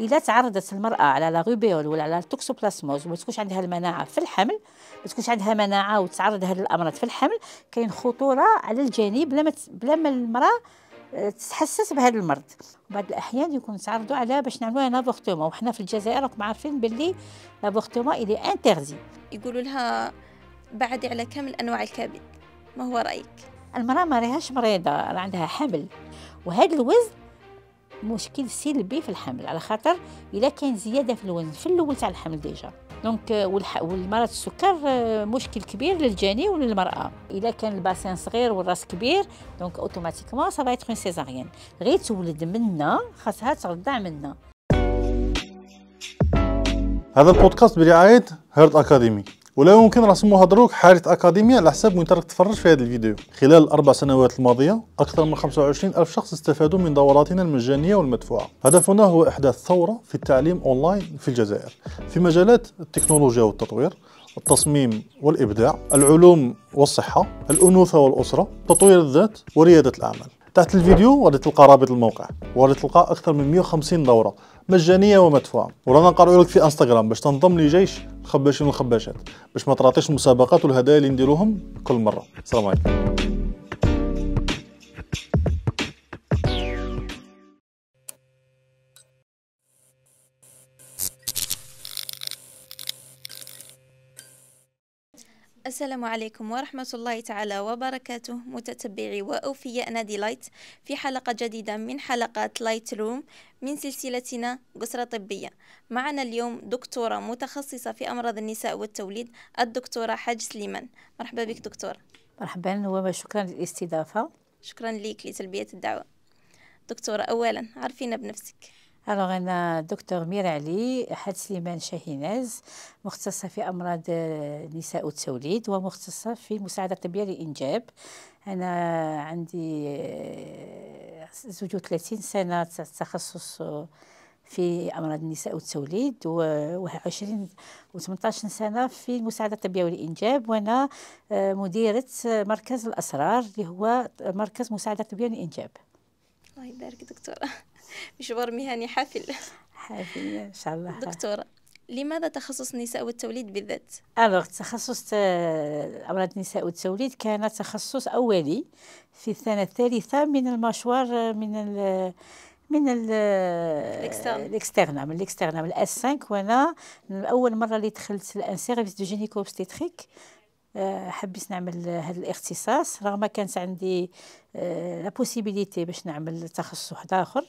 الا تعرضت المراه على لا غوبيول ولا على التوكسوبلاسموز وما تكونش عندها المناعه في الحمل ما تكونش عندها مناعه وتعرض هذا الامراض في الحمل كاين خطوره على الجانب بلا ما بلا ما المراه آه، تتحسس بهذا المرض بعض الاحيان يكون تعرضوا على باش نعملوا لافورتوما وحنا في الجزائر راكم عارفين باللي لافورتوما الي انترزي يقولوا لها بعدي على كامل انواع الكبد ما هو رايك المراه ما راهاش مريضه راه عندها حمل وهذا الوزن مشكل سلبي في الحمل على خاطر الا كان زياده في الوزن في الاول تاع الحمل ديجا دونك euh, والمرض السكر آه، مشكل كبير للجاني وللمراه الا كان الباسين صغير والراس كبير دونك اوتوماتيكمون سافا يتكون سيزاريان غير تولد منا خاصها ترضع منا هذا البودكاست برعايه هيرت اكاديمي ولا يمكن رسمها دروك حالة أكاديمية على حساب وين راك تتفرج في هذا الفيديو خلال الأربع سنوات الماضية أكثر من 25 ألف شخص استفادوا من دوراتنا المجانية والمدفوعة هدفنا هو إحداث ثورة في التعليم أونلاين في الجزائر في مجالات التكنولوجيا والتطوير التصميم والإبداع العلوم والصحة الأنوثة والأسرة تطوير الذات وريادة الأعمال تحت الفيديو غادي تلقى رابط الموقع وغادي تلقى أكثر من 150 دورة مجانيه ومدفوعه ورانا نقراو لك في انستغرام باش تنضم لي جيش الخباشين والخباشات باش ما تراطيش المسابقات والهدايا اللي نديروهم كل مره السلام عليكم السلام عليكم ورحمة الله تعالى وبركاته متتبعي وأوفياء نادي لايت في حلقة جديدة من حلقات لايت روم من سلسلتنا أسرة طبية معنا اليوم دكتورة متخصصة في أمراض النساء والتوليد الدكتورة حاج سليمان مرحبا بك دكتورة مرحبا وشكرا للاستضافة شكرا لك لتلبية الدعوة دكتورة أولا عرفينا بنفسك الوغ انا دكتور مير علي حاد سليمان شاهيناز مختصه في امراض النساء والتوليد ومختصه في المساعده الطبيه للانجاب انا عندي زوج وثلاثين سنه تخصص في امراض النساء والتوليد و20 و18 سنه في المساعده الطبيه والانجاب وانا مديره مركز الاسرار اللي هو مركز مساعده طبيه والانجاب الله يبارك دكتوره مشوار مهني حافل حافل ان شاء الله دكتوره لماذا تخصص النساء والتوليد بالذات؟ ألوغ تخصص أمراض آه، النساء والتوليد كان تخصص أولي في السنة الثالثة من المشوار آه، من الـ آه، من الاكسترنا من الاكسترنا من الاس 5 وانا اول مره اللي دخلت الانسيرفيس دو جينيكو اوبستيتريك آه، حبيت نعمل هذا الاختصاص رغم كانت عندي آه، لا بوسيبيليتي باش نعمل تخصص واحد اخر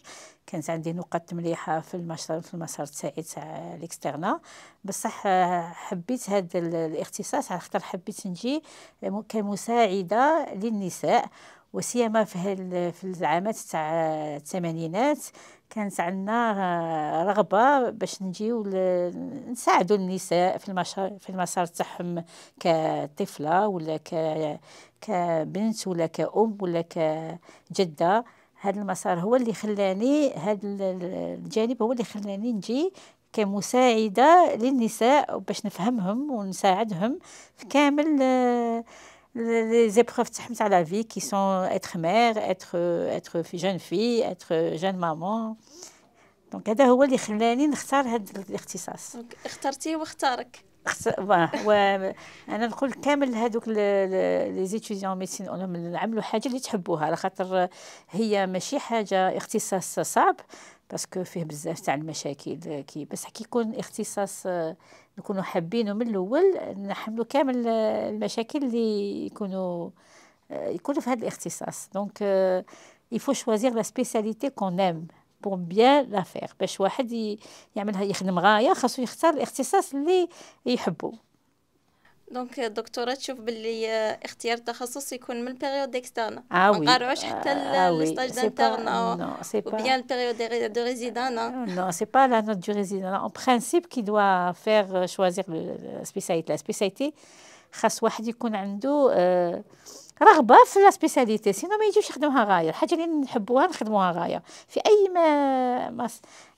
كانت عندي نقاط مليحه في المسار في المسار تاعي تاع الاكسترنا بصح آه، حبيت هذا الاختصاص على خاطر حبيت نجي كمساعده للنساء وسيما في في العامات تاع الثمانينات كانت عندنا آه، رغبه باش نجيو نساعدوا النساء في المسار في المسار تاعهم كطفله ولا ك كبنت ولا كأم ولا كجده هذا المسار هو اللي خلاني هذا الجانب هو اللي خلاني نجي كمساعده للنساء باش نفهمهم ونساعدهم في كامل آه، les épreuves de la vie qui sont être mère, être, être jeune fille, être jeune maman. دونك هذا هو اللي خلاني نختار هذا الاختصاص اخترتيه واختارك انا نقول كامل هذوك لي زيتيديون ميديسين نعملوا حاجه اللي تحبوها على خاطر هي ماشي حاجه اختصاص صعب باسكو فيه بزاف تاع المشاكل كي بصح كي يكون اختصاص نكونوا حابينه من الاول نحملوا كامل المشاكل اللي يكونوا يكونوا في هذا الاختصاص دونك يفو شوازير لا سبيساليتي كون ام بور بيان لا باش واحد يعملها يخدم غايه خاصو يختار الاختصاص اللي يحبه دونك الدكتوره تشوف باللي آه، اختيار التخصص يكون من البيريود اكسترن آه ما نقارعوش حتى الستاج دانترن او بيان البيريود دو ريزيدان نو سي با لا نوت دو ريزيدان اون برانسيب كي دوا فير شوازير سبيسياليتي لا سبيساليتي خاص واحد يكون عنده آه، رغبه في لا سبيساليتي سينو ما يجيوش يخدموها غايه الحاجه اللي نحبوها نخدموها غايه في اي ما, ما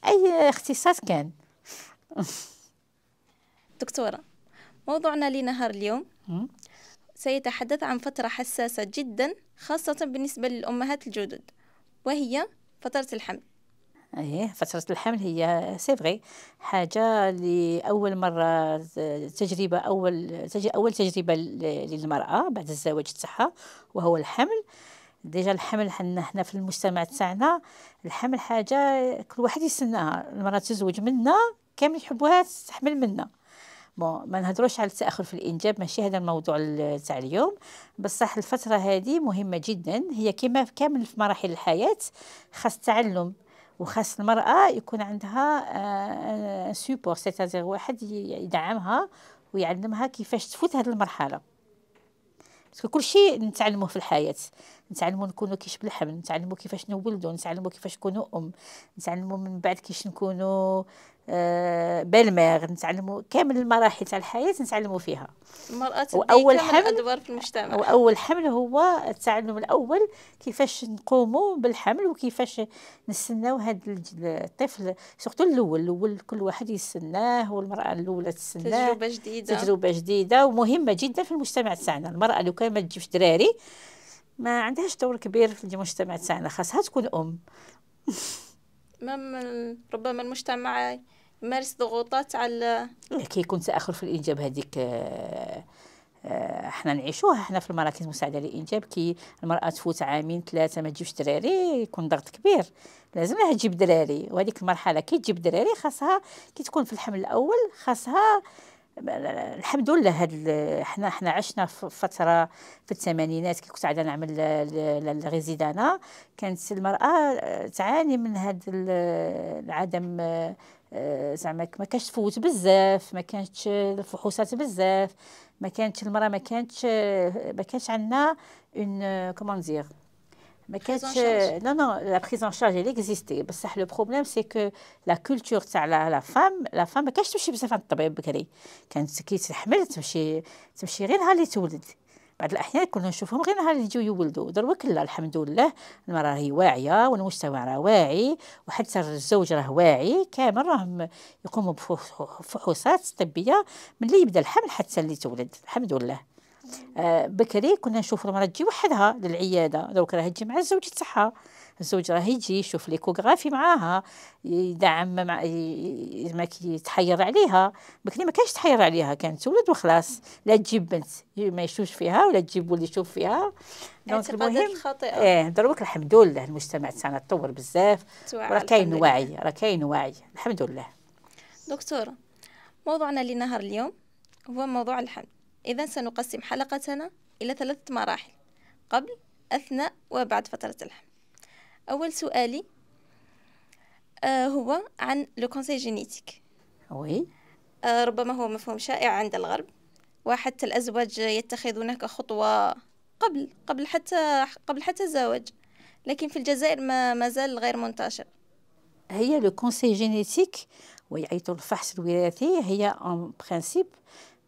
اي اختصاص كان دكتوره موضوعنا لنهار اليوم سيتحدث عن فترة حساسة جدا خاصة بالنسبة للأمهات الجدد وهي فترة الحمل ايه فترة الحمل هي سيفغي حاجة لأول مرة تجربة أول أول تجربة للمرأة بعد الزواج تاعها وهو الحمل ديجا الحمل حنا حنا في المجتمع تاعنا الحمل حاجة كل واحد يستناها المرأة تزوج منا كامل يحبوها تحمل منا بون ما نهضروش على التاخر في الانجاب ماشي هذا الموضوع تاع اليوم بصح الفتره هذه مهمه جدا هي كما كامل في مراحل الحياه خاص تعلم وخاص المراه يكون عندها سيبور آه، سيتازير واحد يدعمها ويعلمها كيفاش تفوت هذه المرحله باسكو كل شيء نتعلموه في الحياه نتعلمو نكونو كيش بالحمل نتعلمو كيفاش نولدو نتعلمو كيفاش نكونو ام نتعلمو من بعد كيش نكونو آه، بالماغ نتعلموا كامل المراحل تاع الحياه نتعلموا فيها المراه واول حمل الادوار في المجتمع واول حمل هو التعلم الاول كيفاش نقوموا بالحمل وكيفاش نستناو هذا الطفل سورتو الاول الاول كل واحد يستناه والمراه الاولى تستناه تجربه جديده تجربه جديده ومهمه جدا في المجتمع تاعنا المراه لو كان ما تجيبش دراري ما عندهاش دور كبير في المجتمع تاعنا خاصها تكون ام مم ربما المجتمع يمارس ضغوطات على كي يكون تاخر في الانجاب هذيك احنا آه، آه، نعيشوها احنا في المراكز المساعده للانجاب كي المراه تفوت عامين ثلاثه ما تجيبش دراري يكون ضغط كبير لازم لها تجيب دراري وهذيك المرحله كي تجيب دراري خاصها كي تكون في الحمل الاول خاصها الحمد لله هاد حنا حنا عشنا في فتره في الثمانينات كي كنت عاده نعمل الغيزيدانه كانت المراه آه، تعاني من هاد العدم آه، آه، زعما ما كانش تفوت بزاف ما كانتش الفحوصات بزاف ما كانتش المراه ما كانتش ما كانش عندنا اون كومون ما كانتش نو نو لا بريز ان شارج اكزيستي بصح لو بروبليم سي كو لا كولتور تاع لا فام لا فام ما كانتش تمشي بزاف عند الطبيب بكري كانت كي تحمل تمشي تمشي غير نهار اللي تولد بعض الاحيان كنا نشوفهم غير نهار اللي يجيو يولدوا دروك لا الحمد لله المراه راهي واعيه والمجتمع راه واعي وحتى الزوج راه واعي كامل راهم يقوموا بفحوصات طبيه من اللي يبدا الحمل حتى اللي تولد الحمد لله آه، بكري كنا نشوف المراه تجي وحدها للعياده دوك راهي تجي مع الزوج تاعها الزوج راه يجي يشوف ليكوغرافي معاها يدعم مع زعما يتحير عليها بكري ما كانش تحير عليها كانت تولد وخلاص لا تجيب بنت ما يشوفش فيها ولا تجيب ولد يشوف فيها دونك المهم خاطئه ايه دروك الحمد لله المجتمع تاعنا تطور بزاف راه كاين وعي راه كاين وعي الحمد لله دكتوره موضوعنا لنهار اليوم هو موضوع الحمل إذا سنقسم حلقتنا إلى ثلاثة مراحل قبل أثناء وبعد فترة الحمل أول سؤالي آه هو عن لو كونسي جينيتيك وي آه ربما هو مفهوم شائع عند الغرب وحتى الأزواج يتخذونه كخطوة قبل قبل حتى قبل حتى الزواج لكن في الجزائر ما, ما زال غير منتشر هي لو كونسي جينيتيك ويعيطوا الفحص الوراثي هي ان برينسيپ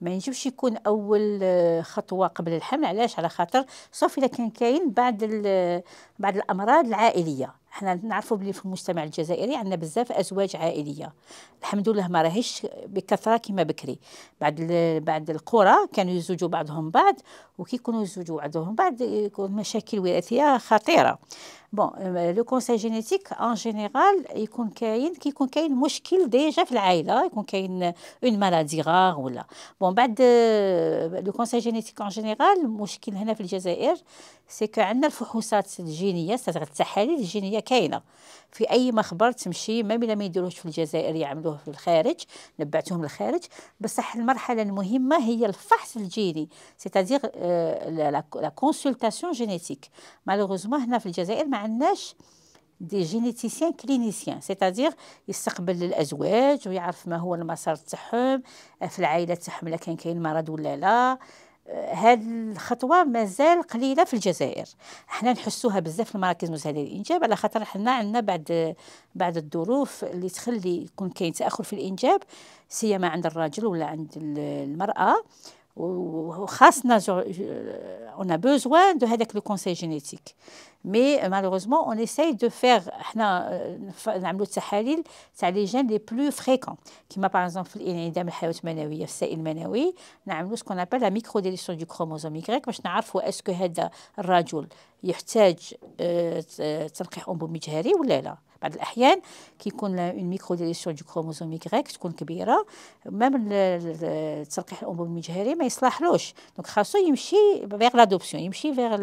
ما ينجمش يكون اول آه، خطوه قبل الحمل علاش على خاطر صافي اذا كان كاين بعض آه، بعض الامراض العائليه احنا نعرفوا بلي في المجتمع الجزائري عندنا بزاف ازواج عائليه الحمد لله ما راهيش بكثره كما بكري بعد بعد القرى كانوا يزوجوا بعضهم بعض وكي يكونوا يزوجوا بعضهم بعض يكون مشاكل وراثيه خطيره بون لو كونساي جينيتيك ان جينيرال يكون كاين كيكون كاين مشكل ديجا في العائله يكون كاين اون مالادي غار ولا بون بعد لو كونساي جينيتيك ان جينيرال المشكل هنا في الجزائر سيكو عندنا الفحوصات الجينيه التحاليل الجينيه كاينه في اي مخبر تمشي ما بلا ما يديروهش في الجزائر يعملوه في الخارج نبعتوهم للخارج بصح المرحله المهمه هي الفحص الجيني سيتادير آه، لا كونسلتاسيون جينيتيك مالوغوزمون هنا في الجزائر ما عندناش دي جينيتيسيان كلينيسيان سيتادير يستقبل الازواج ويعرف ما هو المسار تاعهم في العائله تاعهم الا كان كاين مرض ولا لا هاد الخطوه مازال قليله في الجزائر حنا نحسوها بزاف في المراكز المساعده للانجاب على خاطر حنا عندنا بعد بعد الظروف اللي تخلي يكون كاين تاخر في الانجاب سيما عند الرجل ولا عند المراه وخاصنا on a besoin de le conseil génétique. Mais malheureusement, on essaye de faire les gènes les plus fréquents, qui par exemple ce qu'on appelle la microdélétion du chromosome Y, pour savoir est-ce que le الرجل يحتاج تلقيح de بعض الاحيان كيكون اون ميكرو ديليسيون دو كروموزوم Y تكون كبيره ميم التلقيح الانبوبي المجهري ما يصلحلوش دونك خاصو يمشي فيغ لادوبسيون يمشي فيغ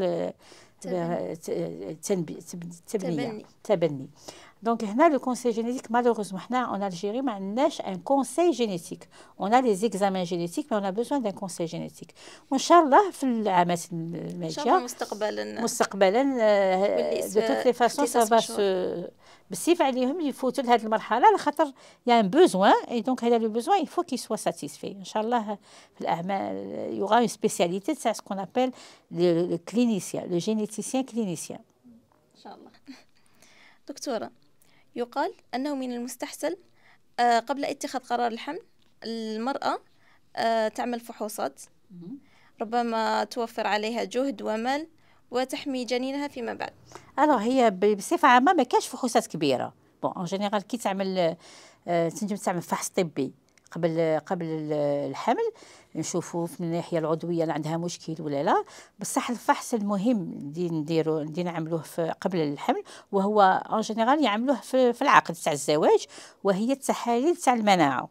التبني التبني دونك هنا لو كونسي جينيتيك مالوغوزمون حنا اون الجيري ما عندناش ان كونسي جينيتيك اون لي زيكزامان جينيتيك مي اون بوزوان دان كونسي جينيتيك وان شاء الله في العامات الماجيه ان شاء الله مستقبلا مستقبلا دو توت لي فاسون سافا بالسيف عليهم يفوتوا لهذه المرحله لخاطر خاطر يعني بوزوان اي دونك هذا لو بوزوان يفو كي سوا ساتيسفي ان شاء الله في الاعمال يوغا اون سبيسياليتي تاع سكون ابل لو كلينيسيان لو جينيتيسيان كلينيسيان ان شاء الله دكتوره يقال انه من المستحسن آه، قبل اتخاذ قرار الحمل المراه آه، تعمل فحوصات ربما توفر عليها جهد ومال وتحمي جنينها فيما بعد الو هي بصفه عامه ما كاش فحوصات كبيره بون اون جينيرال كي تعمل آه، تنجم تعمل فحص طبي قبل قبل الحمل نشوفوا من الناحيه العضويه اللي عندها مشكل ولا لا بصح الفحص المهم اللي نديرو اللي نعملوه قبل الحمل وهو اون جينيرال يعملوه في العقد تاع الزواج وهي التحاليل تاع المناعه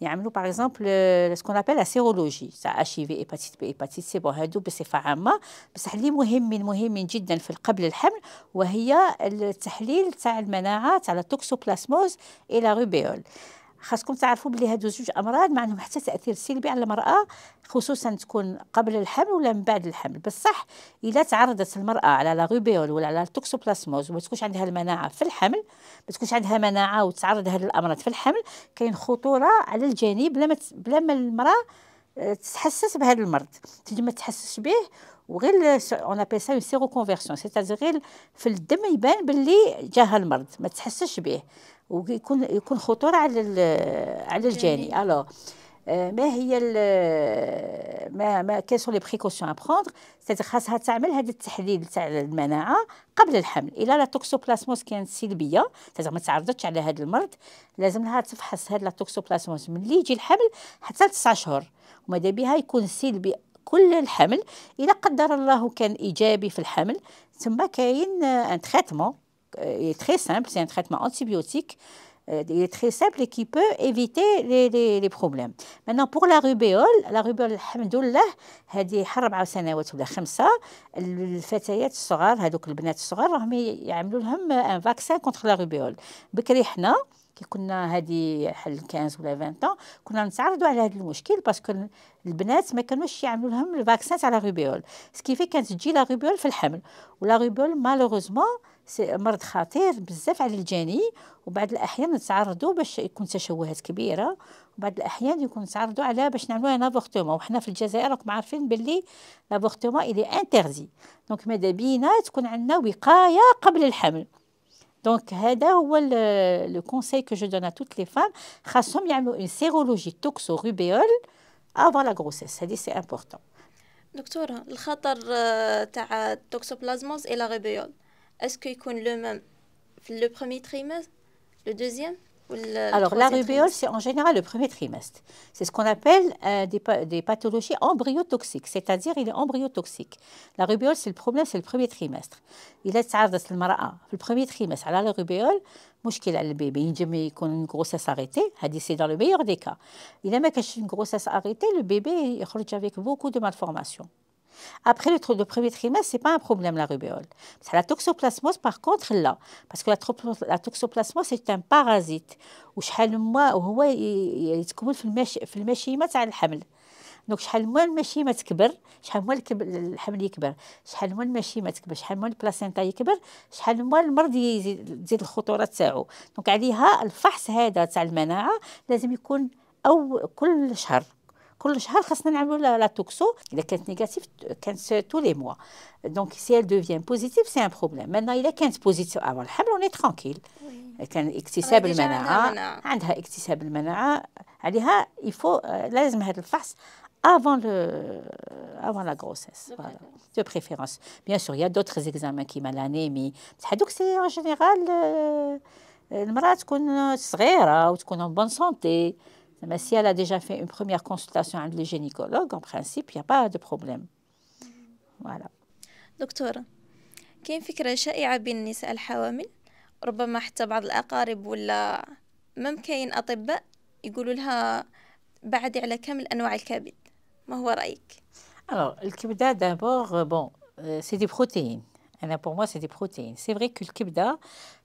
يعملوا باغ اكزومبل سكون ابل لا سيرولوجي تاع اش في هيباتيت بي هيباتيت سي بون هادو بصفه عامه بصح اللي مهم من مهم جدا في قبل الحمل وهي التحليل تاع المناعه تاع لا توكسوبلازموز الى روبيول خاصكم تعرفوا بلي هادو زوج امراض ما عندهم حتى تاثير سلبي على المراه خصوصا تكون قبل الحمل ولا من بعد الحمل بصح الا تعرضت المراه على لا غوبيول ولا على التوكسوبلازموز وما تكونش عندها المناعه في الحمل ما تكونش عندها مناعه وتعرض هاد الامراض في الحمل كاين خطوره على الجانب بلا ما بلا ما المراه آه، تتحسس بهذا المرض تجي ما تحسش به وغير اون ابي سا سيرو كونفيرسيون سيتازير غير في الدم يبان باللي جاها المرض ما تحسش به ويكون يكون خطوره على على الجاني الو آه، ما هي ما ما كاين سو لي بريكوسيون ا بروندر خاصها تعمل هذا التحليل تاع المناعه قبل الحمل الا لا توكسوبلاسموس كانت سلبيه سيتيغ ما تعرضتش على هذا المرض لازم لها تفحص هذا لا من اللي يجي الحمل حتى 9 شهور وماذا بها يكون سلبي كل الحمل الا قدر الله كان ايجابي في الحمل ثم كاين ان آه، تريتمون Euh, il très simple, c'est un traitement antibiotique, euh, très simple et qui peut éviter les, problèmes. Maintenant, pour la rubéole, la rubéole, alhamdoulilah, elle a 4 ou 5 ans, les les un vaccin contre la rubéole. nous, كي كنا 15 ou 20 ans, كنا نتعرضوا على هذا المشكل les البنات ما كانوش يعملوا لهم الفاكسان تاع تجي la في الحمل la rubéole Malheureusement, مرض خطير بزاف على الجاني وبعض الاحيان نتعرضوا باش يكون تشوهات كبيره وبعض الاحيان يكون نتعرضوا على باش نعملوا ان وحنا في الجزائر راكم عارفين باللي لافورتوما الي انترزي دونك ماذا بينا تكون عندنا وقايه قبل الحمل دونك هذا هو لو كونساي كو جو دون ا توت لي فام خاصهم يعملوا اون سيرولوجي توكسو روبيول افا لا غروسيس هذه سي امبورطون دكتوره الخطر آه، تاع التوكسوبلازموز الى روبيول est-ce qu'il y le même le premier trimestre, le deuxième ou le Alors, la rubéole, c'est en général le premier trimestre. C'est ce qu'on appelle euh, des, des, pathologies embryotoxiques, c'est-à-dire il est embryotoxique. La rubéole, c'est le problème, c'est le premier trimestre. Il est le Le premier trimestre. Alors, la rubéole, le le il il ينجم يكون une grossesse arrêtée c'est dans le meilleur des cas. il a كانش une grossesse arrêtée, le bébé يخرج avec beaucoup de malformations. Après le, de premier trimestre, ce n'est pas un problème, la rubéole. La toxoplasmose, par contre, là, parce que la, la toxoplasmose, c'est un parasite. وشحال ما وهو يتكون في المش... في المشيمه تاع الحمل دونك شحال ماشي ما تكبر شحال ما الحمل يكبر شحال ماشي ما تكبر شحال ما البلاسينتا يكبر شحال ما المرض يزيد تزيد الخطوره تاعو دونك عليها الفحص هذا تاع المناعه لازم يكون او كل شهر كل شهر خاصنا نعملوا لا توكسو اذا كانت نيجاتيف كانت تو لي موا دونك سي ال دوفيان بوزيتيف سي ان بروبليم مانا اذا كانت بوزيتيف اول الحمل وني ترانكيل كان اكتساب المناعه عندها اكتساب المناعه عليها يفو euh, لازم هذا الفحص avant, le, avant la grossesse. De, voilà. préférence. de préférence. Bien sûr, il y a d'autres examens qui mal l'année, mais c'est en général, le, le, le, le, le, le, le, le, le, Mais si elle a déjà fait une première consultation avec le gynécologue, en principe, il n'y a pas de problème. Voilà. دكتورة كاين فكرة شائعة بين النساء الحوامل ربما حتى بعض الأقارب ولا مم كاين أطباء يقولوا لها بعدي على كامل أنواع الكبد ما هو رأيك؟ Alors, le kibda d'abord, bon, c'est des protéines. pour moi, c'est des protéines. C'est vrai que le kibda,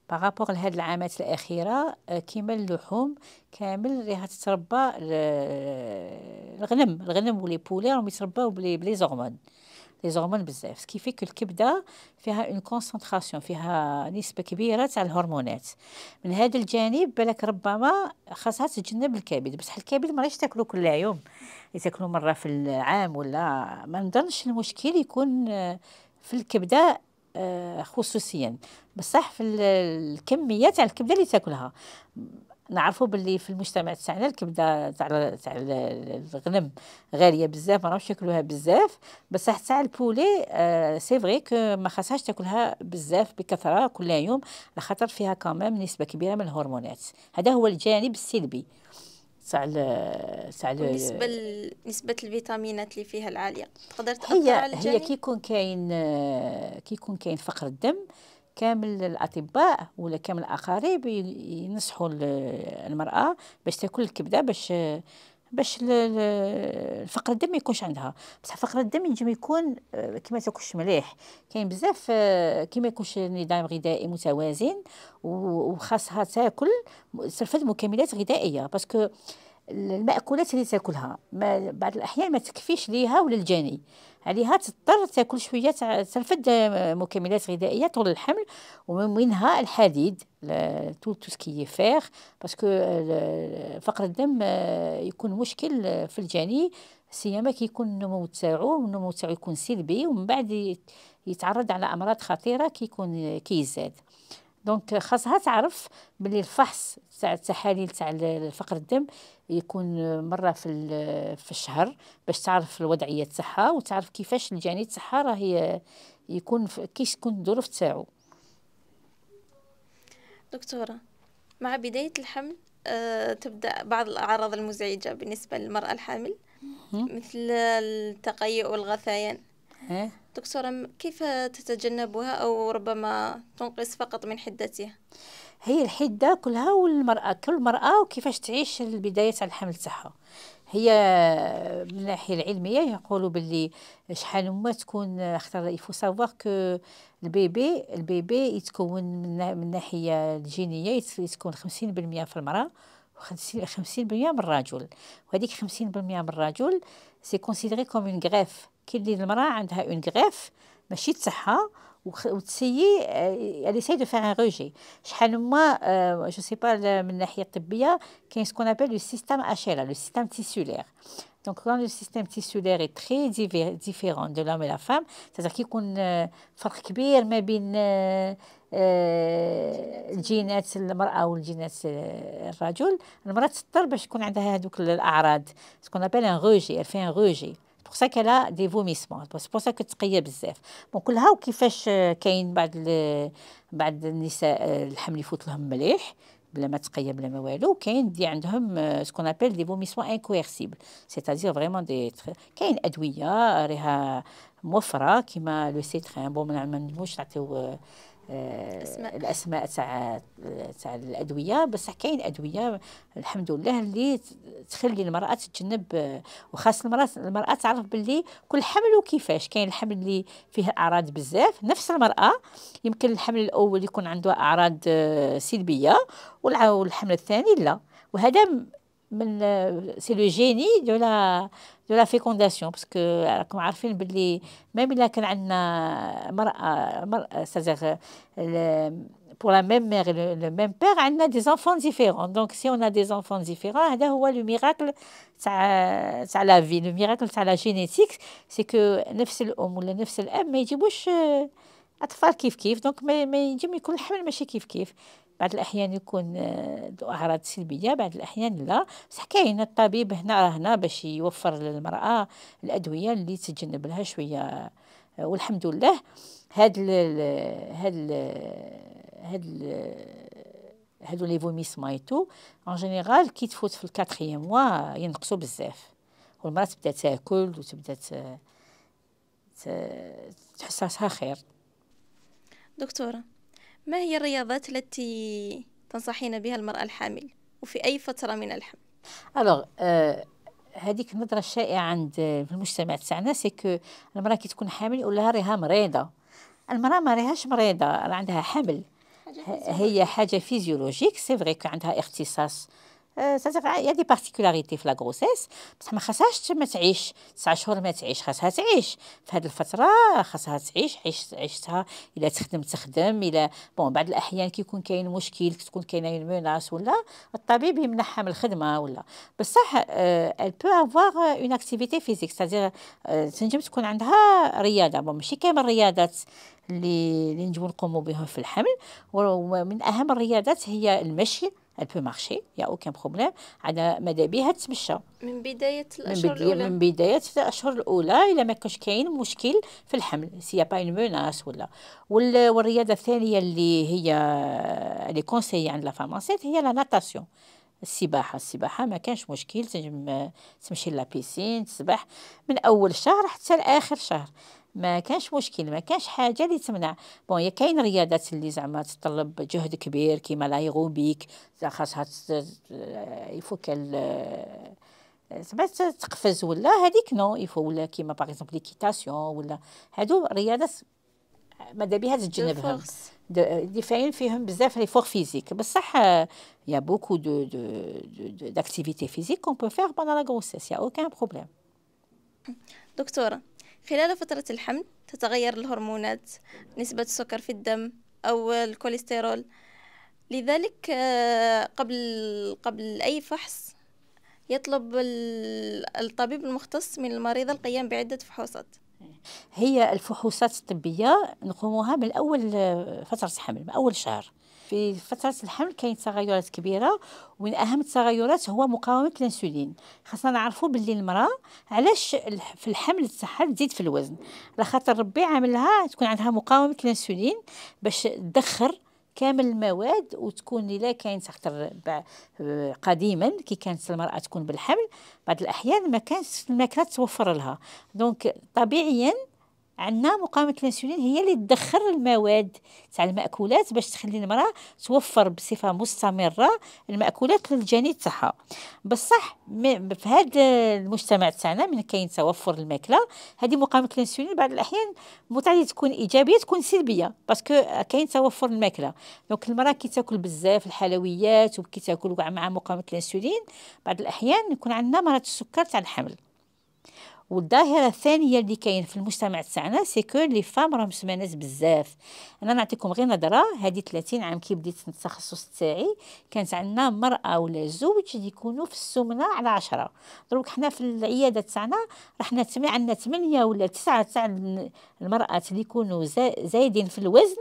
بارابور لهاد العامات الاخيره آه، كيما اللحوم كامل راها تتربى الغنم الغنم ولي بولي راهم يترباو بلي بلي زورمون لي زورمون بزاف كيفي الكبده فيها اون كونسونطراسيون فيها نسبه كبيره تاع الهرمونات من هذا الجانب بالك ربما خاصها تتجنب الكبد بصح الكبد ماغيش تاكلو كل يوم تاكلو مره في العام ولا ما نظنش المشكل يكون آه، في الكبده آه، خصوصيا بصح في الكميه تاع يعني الكبده اللي تاكلها نعرفوا باللي في المجتمع تاعنا الكبده تاع تاع الغنم غاليه بزاف ما راهوش ياكلوها بزاف بصح تاع البولي سي فري كو ما خاصهاش تاكلها بزاف بكثره كل يوم لخاطر فيها كمان نسبه كبيره من الهرمونات هذا هو الجانب السلبي تاع تاع بالنسبه نسبه الفيتامينات اللي فيها العاليه تقدر تاثر هي على الجنين؟ هي كي يكون كاين كي يكون كاين فقر الدم كامل الاطباء ولا كامل الاقارب ينصحوا المراه باش تاكل الكبده باش باش الفقر الدم ما يكونش عندها بصح فقر الدم ينجم يكون آه، كيما تاكلش مليح كاين بزاف آه، كيما يكونش نظام غذائي متوازن وخاصها تاكل صرفات مكملات غذائيه باسكو المأكولات اللي تاكلها بعض الأحيان ما تكفيش ليها وللجاني عليها تضطر تاكل شويه ترفد مكملات غذائيه طول الحمل ومنها الحديد تو تو سكي فيغ باسكو فقر الدم آه، يكون مشكل آه، في الجاني سيما كيكون النمو تاعو النمو تاعو يكون سلبي ومن بعد يتعرض على امراض خطيره كيكون آه، كيزاد دونك euh, خاصها تعرف بلي الفحص تاع التحاليل تاع فقر الدم يكون مره في في الشهر باش تعرف الوضعيه تاعها وتعرف كيفاش الجاني تاعها راه يكون كيش تكون الظروف تاعو دكتوره مع بدايه الحمل أه تبدا بعض الاعراض المزعجه بالنسبه للمراه الحامل مثل التقيؤ والغثيان إيه؟ دكتورة كيف تتجنبها أو ربما تنقص فقط من حدتها هي الحدة كلها والمرأة كل مرأة وكيفاش تعيش البداية تاع الحمل تاعها هي من الناحيه العلميه يقولوا باللي شحال ما تكون اختار يفو سافواغ كو البيبي البيبي يتكون من الناحيه الجينيه يتكون خمسين بالمية في المراه و بالمية من الرجل وهذيك بالمية من الرجل سي كونسيدري كوم اون غريف كي اللي المراه عندها اون غريف ماشي تصحى وتسيي سي دو فيغ ان روجي شحال ما جو سي با من الناحيه آه، الطبيه كاين سكون ابل لو سيستيم ال لو سيستيم تيسولير دونك كون لو سيستيم تيسولير اي تري ديفيرون دو لام لا فام سيتيغ كيكون فرق كبير ما بين الجينات المراه والجينات الرجل المراه تضطر باش تكون عندها هذوك الاعراض سكون ابل ان روجي الفين روجي بوغ سا كلا دي فوميسمون سي بوغ سا كتقيا بزاف دونك لها وكيفاش كاين بعض بعض النساء الحمل يفوت لهم مليح بلا ما تقيا بلا ما والو كاين دي عندهم سكون ابل دي فوميسمون انكويرسيبل سيتادير فريمون دي كاين ادويه راها موفره كيما لو سيترين بون ما نعملوش نعطيو الاسماء تاع تاع الادويه بصح كاين ادويه الحمد لله اللي تخلي المراه تتجنب وخاص المراه المراه تعرف باللي كل حمل وكيفاش كاين الحمل اللي فيه اعراض بزاف نفس المراه يمكن الحمل الاول يكون عنده اعراض آه، سلبيه والحمل الثاني لا وهذا سي لو جيني دو لا دو لا فيكونداسيون باسكو راكم عارفين باللي ميم الا كان عندنا مراه مراه سازيغ pour la même mère et le, le même père, on a des enfants différents. Donc, si on a des enfants différents, là, on le miracle de la vie, le miracle de la génétique, c'est que نفس الأم ولا نفس الأب ما يجيبوش أطفال كيف كيف، دونك ما يجيب يكون الحمل ماشي كيف كيف. بعض الأحيان يكون ذو آه، أعراض سلبية بعض الأحيان لا بصح كاين الطبيب هنا راه هنا باش يوفر للمرأة الأدوية اللي تتجنب لها شوية آه، والحمد لله هاد الـ هاد الـ هاد الـ هادو لي فوميسمون ايتو اون جينيرال كي تفوت في الكاتريام موا ينقصوا بزاف والمراه تبدا تاكل وتبدا تحس راسها خير دكتوره ما هي الرياضات التي تنصحين بها المرأة الحامل وفي أي فترة من الحمل؟ الوغ euh, هذيك النظره الشائعه عند آه، في المجتمع تاعنا سيكو المراه كي تكون حامل يقول لها راها مريضه المراه ما راهاش مريضه عندها حمل هي حاجه فيزيولوجيك سي فغي عندها اختصاص صافي يا دي بارتيكولاريتي في لا غروسيس بصح ما خاصهاش ما تعيش تسع شهور ما تعيش خاصها تعيش في هذه الفتره خاصها تعيش عيش عيشتها الا تخدم تخدم الا بون بعض الاحيان كيكون كاين مشكل تكون كاينه ميناس ولا الطبيب يمنحها من الخدمه ولا بصح ال بو افوار اون اكتيفيتي فيزيك cest تنجم تكون عندها رياضه بون ماشي كامل الرياضات اللي نجمو نقومو بهم في الحمل ومن اهم الرياضات هي المشي elle peut marcher il n'y a aucun problème على مدى بها تتمشى من بدايه الاشهر من الاولى من بدايه الاشهر الاولى الا ما كانش كاين مشكل في الحمل سي با اون موناس ولا والرياضه الثانيه اللي هي لي كونسيي عند لا فاماسيت هي لا ناتاسيون السباحه السباحه ما كانش مشكل تنجم تمشي لا بيسين تسبح من اول شهر حتى لاخر شهر ما كانش مشكل ما كانش حاجه اللي تمنع بون كاين رياضات اللي زعما تطلب جهد كبير كيما يغوبيك خاصها يفك زعما تقفز ولا هذيك نو يفو ولا كيما باغ اكزومبل ليكيتاسيون ولا هادو رياضات ماذا بها تتجنبهم اللي فاين فيهم بزاف لي فور فيزيك بصح يا بوكو دو دو داكتيفيتي فيزيك كون بو فيغ بوندون لا غروسيس يا اوكان بروبليم دكتوره خلال فترة الحمل تتغير الهرمونات نسبة السكر في الدم أو الكوليسترول لذلك آه، قبل قبل أي فحص يطلب الطبيب المختص من المريضة القيام بعدة فحوصات هي الفحوصات الطبية نقومها من أول آه، فترة الحمل من أول شهر في فتره الحمل كاين تغيرات كبيره ومن اهم التغيرات هو مقاومه الانسولين خاصنا نعرفوا باللي المراه علاش في الحمل تاعها تزيد في الوزن على خاطر ربي عاملها تكون عندها مقاومه الانسولين باش تدخر كامل المواد وتكون الا كاين خاطر قديما كي كانت المراه تكون بالحمل بعض الاحيان ما كانت الماكله توفر لها دونك طبيعيا عندنا مقاومه الانسولين هي اللي تدخر المواد تاع الماكولات باش تخلي المراه توفر بصفه مستمره الماكولات للجنين تاعها بصح في هذا المجتمع تاعنا من كاين توفر الماكله هذه مقاومه الانسولين بعض الاحيان متعدد تكون ايجابيه تكون سلبيه باسكو كاين توفر الماكله دونك المراه كي تاكل بزاف الحلويات وكي تاكل مع مقاومه الانسولين بعض الاحيان يكون عندنا مرض السكر تاع الحمل والظاهره الثانيه اللي كاين في المجتمع تاعنا سي كو لي فام راهم سمانات بزاف انا نعطيكم غير نظره هذه 30 عام كي بديت التخصص تاعي كانت عندنا مراه ولا زوج يكونوا في السمنه على 10 دروك حنا في العياده تاعنا رحنا تمي عندنا 8 ولا 9 تاع المراه اللي يكونوا زايدين في الوزن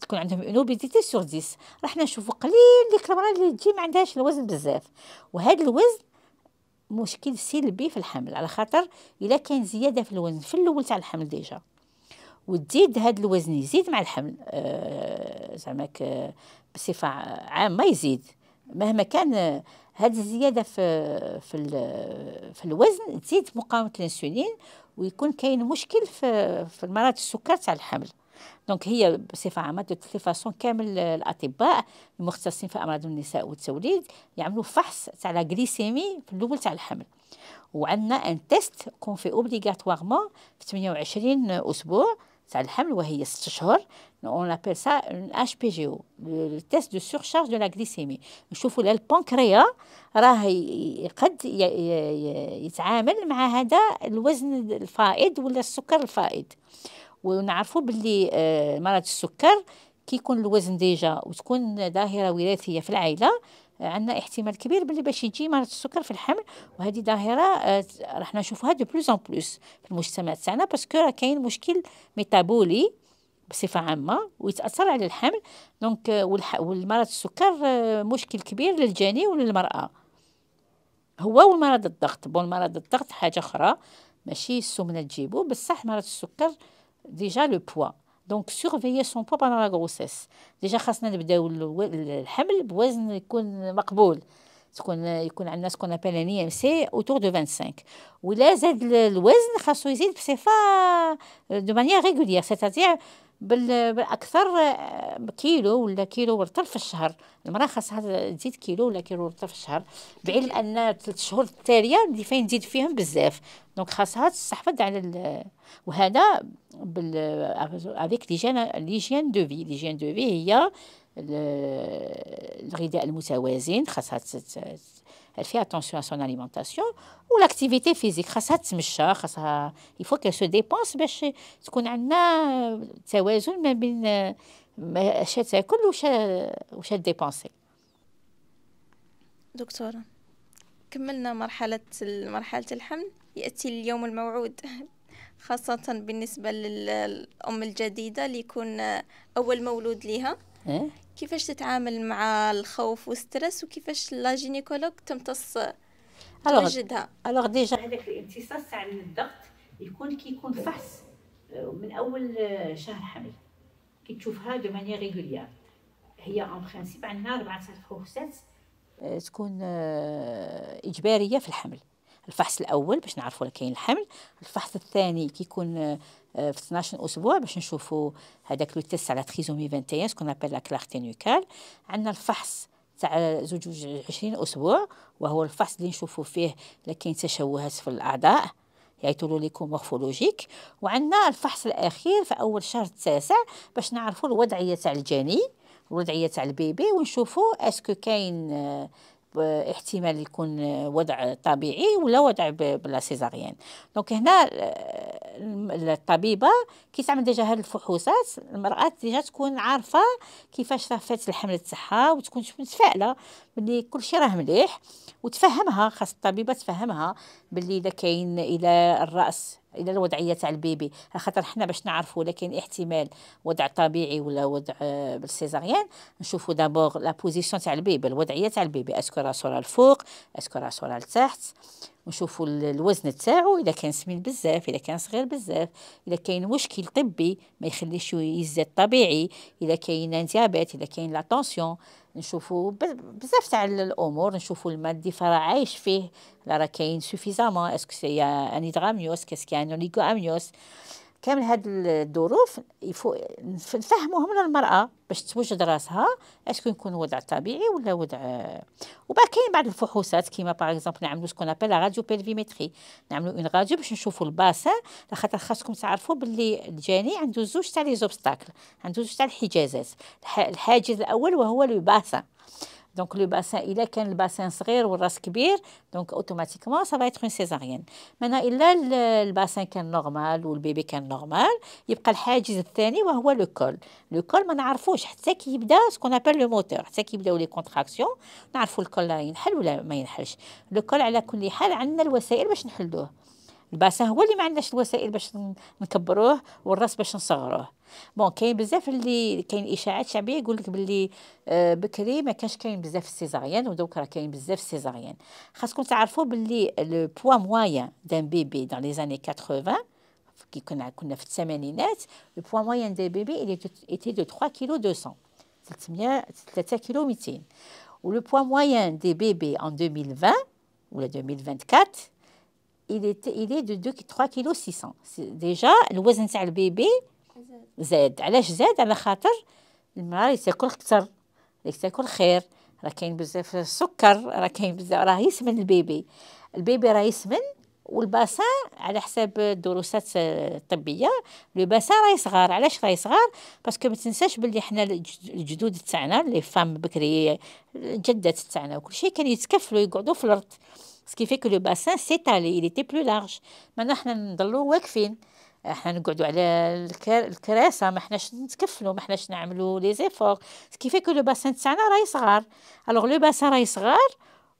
تكون عندهم اون اوبيزيتي سور 10 راحنا نشوفوا قليل ديك المراه اللي تجي ما عندهاش الوزن بزاف وهذا الوزن مشكل سلبي في الحمل على خاطر الا كان زياده في الوزن في الاول تاع الحمل ديجا وتزيد هذا الوزن يزيد مع الحمل آه زعما آه بصفه عامه يزيد مهما كان هذه آه، الزياده في في آه، في الوزن تزيد مقاومه الانسولين ويكون كاين مشكل في في مرض السكر تاع الحمل دونك هي بصفه عامه دو فاسون كامل الاطباء المختصين في امراض النساء والتوليد يعملوا فحص تاع لا غليسيمي في الاول تاع الحمل وعندنا ان تيست كون في اوبليغاتوارمون في 28 اسبوع تاع الحمل وهي 6 شهور اون لابيل سا ان اش بي جي او التيست دو سورشارج دو لا غليسيمي نشوفوا البنكريا راه قد يتعامل مع هذا الوزن الفائض ولا السكر الفائض ونعرفوا باللي آه، مرض السكر كي يكون الوزن ديجا وتكون ظاهره وراثيه في العائله عندنا احتمال كبير باللي باش يجي مرض السكر في الحمل وهذه ظاهره آه، راح نشوفوها دو بلوز اون بلوس في المجتمع تاعنا باسكو راه كاين مشكل ميتابولي بصفة عامة ويتأثر على الحمل دونك آه، والمرض السكر مشكل كبير للجاني وللمرأة هو ومرض الضغط بون مرض الضغط حاجة أخرى ماشي السمنة تجيبو بصح مرض السكر déjà le poids. Donc, surveiller son poids pendant la grossesse. Déjà, il faut que le poids soit تكون يكون عندنا سكون ابل ان ام سي اوتور دو 25 ولا زاد الوزن خاصو يزيد بصفه دو مانيير ريغولير سيتادير بالاكثر كيلو ولا كيلو ورطل في الشهر المراه خاصها تزيد كيلو ولا كيلو ورطل في الشهر بعلم ان ثلاث شهور التاليه اللي فين نزيد فيهم بزاف دونك خاصها تستحفظ على وهذا بال افيك ليجيان ليجيان دو في ليجيان دو في هي الغذاء المتوازن خاصها فيها اتونسيون سون اليمونطاسيون والاكتيفيتي فيزيك خاصها تمشى خاصها يفو كو سو ديبونس باش تكون عندنا توازن ما بين اش تاكل وش واش ديبونسي دكتورة كملنا مرحلة مرحلة الحمل يأتي اليوم الموعود خاصة بالنسبة للأم الجديدة ليكون أول مولود لها إيه؟ كيفاش تتعامل مع الخوف والسترس وكيفاش لا جينيكولوج تمتص توجدها الوغ ديجا هذاك الامتصاص تاع الضغط يكون كيكون فحص آه، من اول آه، شهر حمل كي تشوفها دو مانيير ريغوليير هي اون برانسيب عندنا اربعه فحوصات آه، تكون اجباريه في الحمل الفحص الاول باش نعرفوا كاين الحمل الفحص الثاني كيكون Euh, في 12 اسبوع باش نشوفوا هذاك لو تيست على تريزومي 21 سكون ابل لا كلارتي نيوكال عندنا الفحص تاع زوج 20 اسبوع وهو الفحص اللي نشوفوا فيه لكن تشوهات في الاعضاء يعيطولو ليكو مورفولوجيك وعندنا الفحص الاخير في اول شهر التاسع باش نعرفوا الوضعيه تاع الجنين الوضعيه تاع البيبي ونشوفوا اسكو كاين احتمال يكون وضع طبيعي ولا وضع بلا سيزاريان دونك هنا آه، الطبيبه كي تعمل ديجا هاد الفحوصات المراه ديجا تكون عارفه كيفاش راه فات الحمل تاعها وتكون متفائله بلي كل شيء راه مليح وتفهمها خاص الطبيبه تفهمها بلي اذا كاين الى الراس الى الوضعيه تاع البيبي خاطر حنا باش نعرفوا الا كاين احتمال وضع طبيعي ولا وضع بالسيزاريان نشوفوا دابور لا بوزيسيون تاع البيبي الوضعيه تاع البيبي اسكو راسو الفوق اسكو راسو لتحت ونشوفوا الوزن تاعو اذا كان سمين بزاف اذا كان صغير بزاف اذا كاين مشكل طبي ما يخليش يزاد طبيعي اذا كاين انتيابات اذا كاين لا طونسيون نشوفوا بزاف تاع الامور نشوفوا الماء اللي راه عايش فيه راه كاين سوفيزامون اسكو سي ان هيدراميوس كاسكي ان اوليغو اميوس كامل هاد الظروف نفهموهم للمراه باش توجد راسها اسكو يكون وضع طبيعي ولا وضع وبعد كاين بعض الفحوصات كيما باغ اكزومبل نعملو سكون ابل راديو بيلفيمتري نعملو اون راديو باش نشوفو الباسان خاطر خاصكم تعرفوا باللي الجاني عنده زوج تاع لي زوبستاكل عنده زوج تاع الحجازات الحاجز الاول وهو لو دونك لو باسان الا كان الباسان صغير والراس كبير دونك اوتوماتيكمون سافا يتخ اون سيزاريان معناها الا الباسان كان نورمال والبيبي كان نورمال يبقى الحاجز الثاني وهو لو كول لو كول ما نعرفوش حتى كي يبدا سكون ابل لو موتور حتى كي يبداو لي كونتراكسيون نعرفوا الكول ينحل ولا ما ينحلش لو كول على كل حال عندنا الوسائل باش نحلوه الباسان هو اللي ما عندناش الوسائل باش نكبروه والراس باش نصغروه بون كاين بزاف اللي كاين اشاعات شعبيه يقول لك باللي آه، بكري ما كانش كاين بزاف السيزاريان ودوك راه كاين بزاف السيزاريان خاصكم تعرفوا باللي لو بوا موين دان بيبي دان لي زاني 80 كي كنا كنا في الثمانينات لو بوا موين دان بيبي اي تي دو 3 كيلو 200 300 3 كيلو 200 ولو بوا موين دي بيبي ان 2020 ولا 2024 il est, il est de 2 3 kg 600 ديجا الوزن تاع البيبي زاد علاش زاد على خاطر المراه اللي تاكل اكثر اللي تاكل خير راه كاين بزاف السكر راه كاين بزاف راه يسمن البيبي البيبي راه يسمن والباسان على حساب الدروسات الطبيه لو باسان راهي صغار علاش راهي صغار باسكو ما تنساش بلي حنا الجدود تاعنا لي فام بكري الجدات تاعنا وكل شيء كان يتكفلوا يقعدوا في الارض ce qui fait que le bassin allé, il était plus large Maintenant, nous نضلوا واقفين احنا نقعدوا على الكراسه ما حناش نتكفلوا ما حناش نعملوا لي زيفور سكي في كو لو باسان تاعنا راهي صغار الوغ لو باسان راهي صغار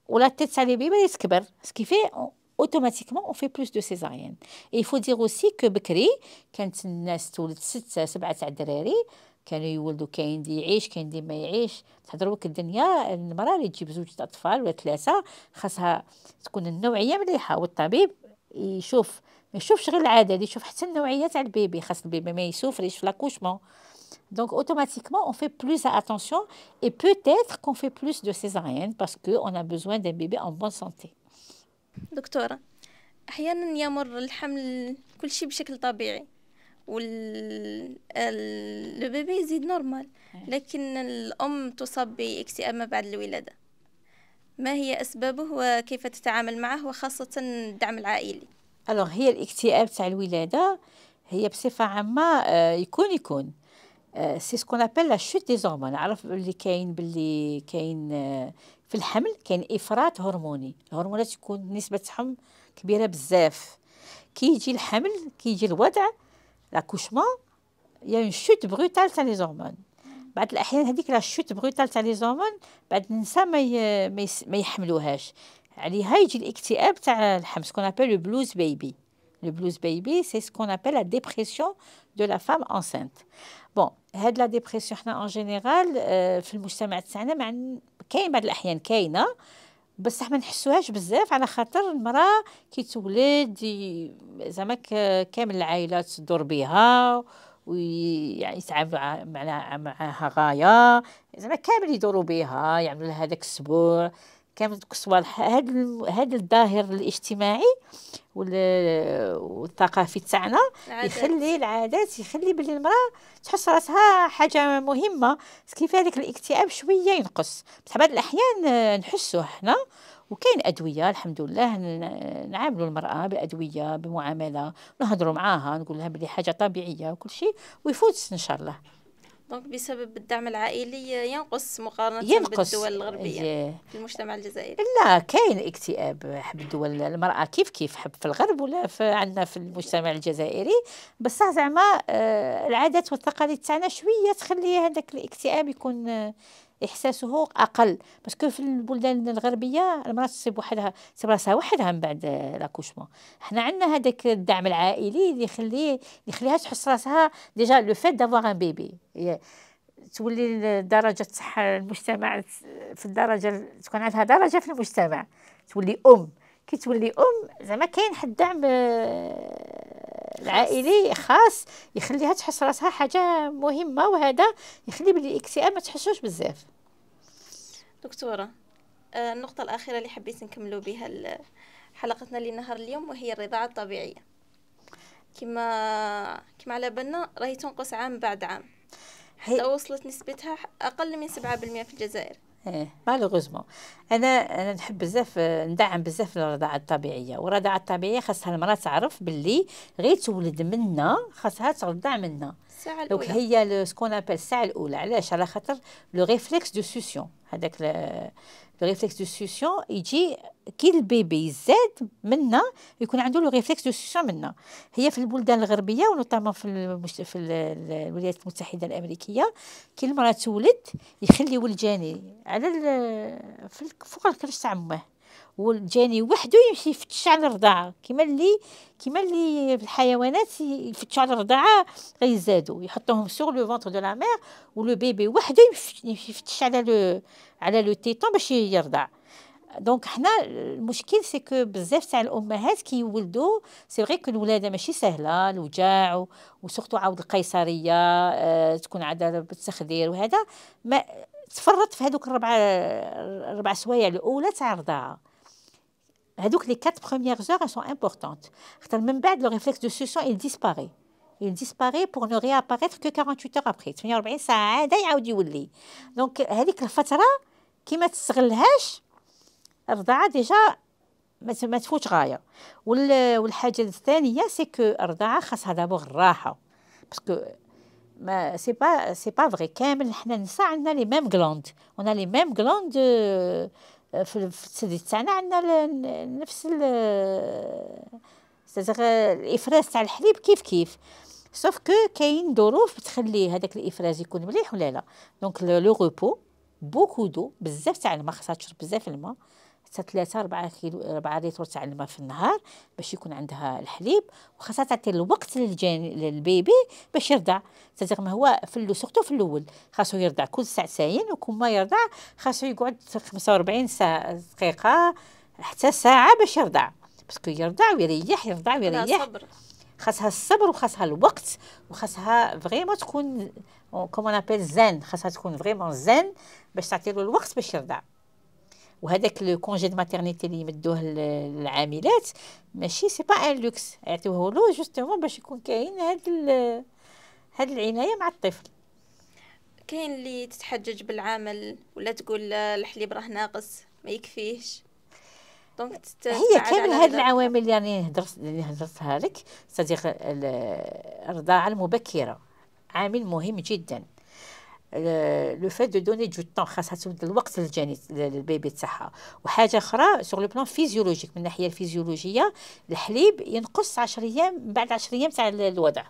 ولا تي تاع لي بيبي يتكبر تكبر سكي في اوتوماتيكمون اون في بلوس دو سيزاريان اي فو dire اوسي كو بكري كانت الناس تولد ستة سبعة تاع الدراري كانوا يولدوا كاين دي يعيش كاين دي ما يعيش تهضروا لك الدنيا المراه اللي تجيب زوج اطفال ولا ثلاثه خاصها تكون النوعيه مليحه والطبيب يشوف ما يشوفش غير العدد يشوف حتى النوعيه تاع البيبي خاص البيبي ما يسوفريش في لاكوشمون دونك اوتوماتيكمون اون في بلوس اتونسيون اي بوتيتر كون في بلوس دو de باسكو اون ا a besoin بيبي اون بون bonne دكتورة أحيانا يمر الحمل كل شيء بشكل طبيعي وال بيبي يزيد نورمال إيه. لكن الأم تصاب باكتئاب ما بعد الولادة ما هي أسبابه وكيف تتعامل معه وخاصة الدعم العائلي ألوغ هي الاكتئاب تاع الولادة هي بصفة عامة آه، يكون يكون سي سكون ابل لا شوت دي زورمون عرف باللي كاين باللي كاين آه، في الحمل كاين افراط هرموني الهرمونات تكون نسبه تاعهم كبيره بزاف كي يجي الحمل كي يجي الوضع L'accouchement, il y a une chute brutale dans les hormones. Mais bah, la chute brutale dans les hormones, ça ne va pas être fait. Il y a un ce qu'on appelle le blues baby. Le blues baby, c'est ce qu'on appelle la dépression de la femme enceinte. Bon, cette dépression, en général, dans le système, il y a beaucoup de بصح ما نحسوهاش بزاف على خاطر المراه كي تولد زعما كامل العائله تدور بها ويعني يتعاملوا معها غايه زعما كامل يدوروا بها يعملوا يعني لها داك السبوع كامل كسوال هاد الظاهر الاجتماعي والثقافي تاعنا يخلي العادات يخلي باللي المراه تحس راسها حاجه مهمه كيف هذاك الاكتئاب شويه ينقص بصح بعض الاحيان نحسوه حنا وكاين ادويه الحمد لله نعاملوا المراه بادويه بمعامله نهضروا معاها نقول لها بلي حاجه طبيعيه وكل شيء ويفوت ان شاء الله دونك بسبب الدعم العائلي ينقص مقارنة ينقص بالدول الغربية يه. في المجتمع الجزائري لا كاين اكتئاب حب الدول المرأة كيف كيف حب في الغرب ولا في عندنا في المجتمع الجزائري بصح زعما آه، العادات والتقاليد تاعنا شوية تخلي هذاك الاكتئاب يكون آه، احساسه اقل باسكو في البلدان الغربيه المراه تصيب وحدها تصيب راسها وحدها من بعد لاكوشمون حنا عندنا هذاك الدعم العائلي اللي يخليه يخليها تحس راسها ديجا لو فات دافواغ ان بيبي تولي درجه الصحه المجتمع في الدرجه تكون عندها درجه في المجتمع تولي ام كي تولي ام زعما كاين حد دعم العائلي خاص يخليها تحس راسها حاجه مهمه وهذا يخلي بلي الاكتئاب ما تحسوش بزاف دكتوره آه، النقطه الاخيره اللي حبيت نكملوا بها حلقتنا لنهار اليوم وهي الرضاعه الطبيعيه كما كما على بالنا راهي تنقص عام بعد عام حتى وصلت نسبتها اقل من 7% في الجزائر ايه مالوغوزمون انا انا نحب بزاف ندعم بزاف الرضاعه الطبيعيه والرضاعه الطبيعيه خاصها المراه تعرف باللي غير تولد منا خاصها ترضع منا الساعه الاولى دونك هي سكون ابل الساعه الاولى علاش على خاطر لو ريفلكس دو سوسيون هذاك لو ريفلكس دو سوسيون يجي كي البيبي يزاد منا يكون عنده لو ريفلكس دو سوسيون منا هي في البلدان الغربيه ونطاما في المشت... في الولايات المتحده الامريكيه كي المراه تولد يخليو الجاني على ال... فوق الكرش تاع امه والجاني وحده يمشي يفتش على الرضاعه كما اللي كما اللي الحيوانات يفتشوا على الرضاعه غيزادوا يحطوهم سور لو فونتر دو لا مير ولو بيبي وحده يمشي يفتش على لو على لو تيتون باش يرضع دونك حنا المشكل سي كو بزاف تاع الامهات كيولدوا سي فري كو الولاده ماشي سهله الوجاع وسورتو عاود القيصريه أه تكون عاد بالتخدير وهذا ما تفرط في هذوك الربع الربع سوايع الاولى تاع الرضاعه هذوك لي 4 premières heures elles sont importantes من بعد لو ريفلكس دو سوسون il disparaît il disparaît pour ne réapparaître que 48 heures après 48 ساعه عاده يعاود يولي دونك هذيك الفتره كي ما تستغلهاش الرضاعه ديجا ما تفوتش غايه والحاجه الثانيه سي كو الرضاعه خاصها دابور الراحه باسكو ما سي با سي با فري كامل حنا النساء عندنا لي ميم غلاند اون لي ميم غلاند في التدريب تاعنا عندنا نفس الافراز تاع الحليب كيف كيف سوف كو كاين ظروف تخلي هذاك الافراز يكون مليح ولا لا دونك لو روبو بوكو دو بزاف تاع الماء خاصها تشرب بزاف الماء حتى 3 4 كيلو 4 لتر تاع الماء في النهار باش يكون عندها الحليب وخاصها تعطي الوقت للبيبي باش يرضع تاتيغ ما هو في اللو سورتو في الاول خاصو يرضع كل ساعتين وكل ما يرضع خاصو يقعد 45 ساعه دقيقه حتى ساعه باش يرضع باسكو يرضع ويريح يرضع ويريح خاصها الصبر وخاصها الوقت وخاصها فريمون تكون كما اون زين زان خاصها تكون فريمون زان باش تعطي له الوقت باش يرضع وهذاك لو كونجي دو ماتيرنيتي اللي يمدوه للعاملات ماشي سي با ان لوكس يعطيوه له جوستومون باش يكون كاين هاد هاد العنايه مع الطفل كاين اللي تتحجج بالعمل ولا تقول الحليب راه ناقص ما يكفيش دونك هي كامل هاد العوامل اللي راني هدرت اللي هدرتها لك صديق الرضاعه المبكره عامل مهم جدا لو فات دو دوني دو طون خاصها تمد الوقت للجاني للبيبي تاعها وحاجه اخرى سوغ لو بلان فيزيولوجيك من الناحيه الفيزيولوجيه الحليب ينقص 10 ايام من بعد 10 ايام تاع الوضع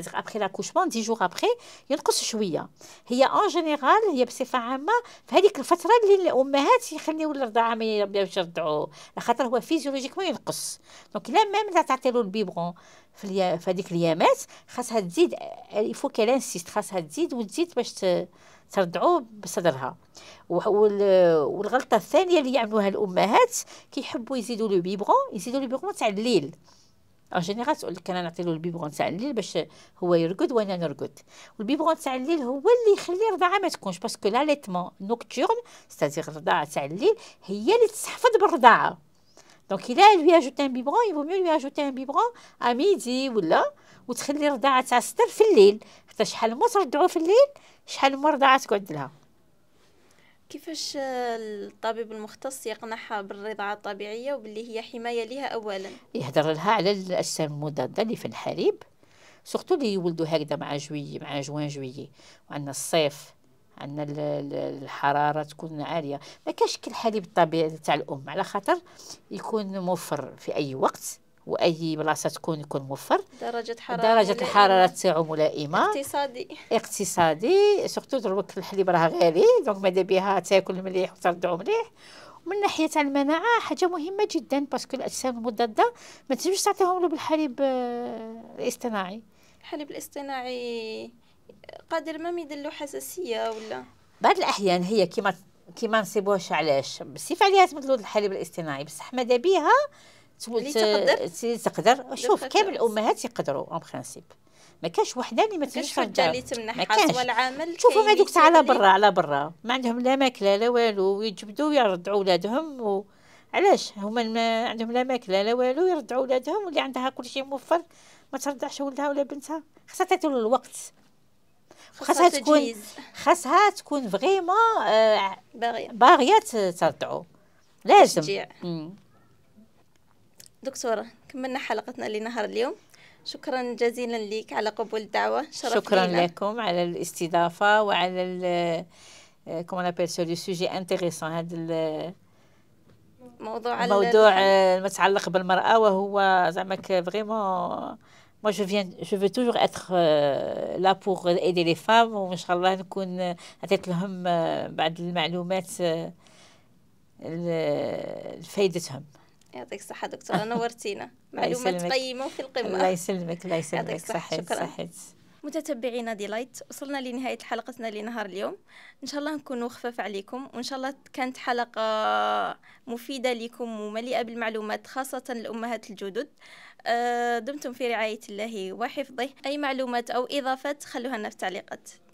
cest ابخي لاكوشمون apres l'accouchement 10 jours ينقص شويه هي اون جينيرال هي بصفه عامه في هذيك الفتره اللي الامهات يخليو الرضاعه ما باش يرضعوا على خاطر هو فيزيولوجيكمون ينقص دونك لا ميم تعطي له البيبغون في, هذيك اليامات خاصها تزيد يفو كالانسيست خاصها تزيد وتزيد باش ت... ترضعوا بصدرها والغلطه الثانيه اللي يعملوها الامهات كيحبوا يزيدوا لو بيبغون يزيدوا لو بيبغون تاع الليل اون جينيرال تقول لك انا نعطي له البيبغون تاع الليل باش هو يرقد وانا نرقد والبيبغون تاع الليل هو اللي يخلي الرضاعه ما تكونش باسكو لاليتمون نوكتورن ستازيغ الرضاعه تاع الليل هي اللي تحفظ بالرضاعه دونك الا لوي اجوتي ان بيبرون يبغي ميو لوي اجوتي ان بيبرون ا ميدي ولا وتخلي الرضاعه تاع الصدر في الليل حتى شحال ما ترضعو في الليل شحال ما الرضاعه تقعد لها كيفاش آه، الطبيب المختص يقنعها بالرضاعة الطبيعية وباللي هي حماية لها أولا يهدر لها على الأجسام المضادة اللي في الحليب سورتو اللي يولدوا هكذا مع جوي مع جوان جويي وعندنا الصيف ان الحراره تكون عاليه ما كاش الحليب الطبيعي تاع الام على خاطر يكون موفر في اي وقت واي بلاصه تكون يكون موفر درجه حراره درجه الحراره تاعو ملائمه اقتصادي اقتصادي سورتو دروك الحليب راه غالي دونك ماذا بها تاكل مليح وترضعو مليح ومن ناحيه المناعه حاجه مهمه جدا باسكو الاجسام المضاده ما تنجمش تعطيهم له بالحليب الاصطناعي الحليب الاصطناعي قادر ما يدلو حساسيه ولا بعض الاحيان هي كيما كيما نصيبوهاش علاش بصفه عليها تبدلوا الحليب الاصطناعي بصح ماذا بيها تقدر تقدر شوف كامل الامهات يقدروا اون برانسيب ما كاش وحده اللي ما تمشيش حاجه اللي تمنح ما كاش شوفوا هذوك تاع على برا على برا ما عندهم لا ماكله لا والو ويجبدوا ويرضعوا ولادهم و... علاش هما ما عندهم لا ماكله لا والو يرضعوا ولادهم واللي عندها كل شيء موفر ما ترضعش ولدها ولا بنتها خاصها تعطي الوقت خاصها تكون خاصها تكون فريمون آه باغيه باغيه ترضعو لازم دكتوره كملنا حلقتنا لنهار اليوم شكرا جزيلا لك على قبول الدعوه شرف شكرا لينا. لكم على الاستضافه وعلى كومون ابيل سو لو سوجي انتريسون هذا الموضوع الموضوع المتعلق بالمراه وهو زعما فريمون moi je viens je veux toujours être euh, là pour aider les femmes وان شاء الله نكون عطيت لهم بعض المعلومات euh, لفائدتهم يعطيك الصحة دكتورة نورتينا معلومات قيمة في القمة الله يسلمك الله يسلمك صحيت صحيت متتبعينا ديلايت وصلنا لنهاية حلقتنا لنهار اليوم إن شاء الله نكون خفاف عليكم وإن شاء الله كانت حلقة مفيدة لكم ومليئة بالمعلومات خاصة الأمهات الجدد آه، دمتم في رعاية الله وحفظه أي معلومات أو إضافات خلوها لنا في التعليقات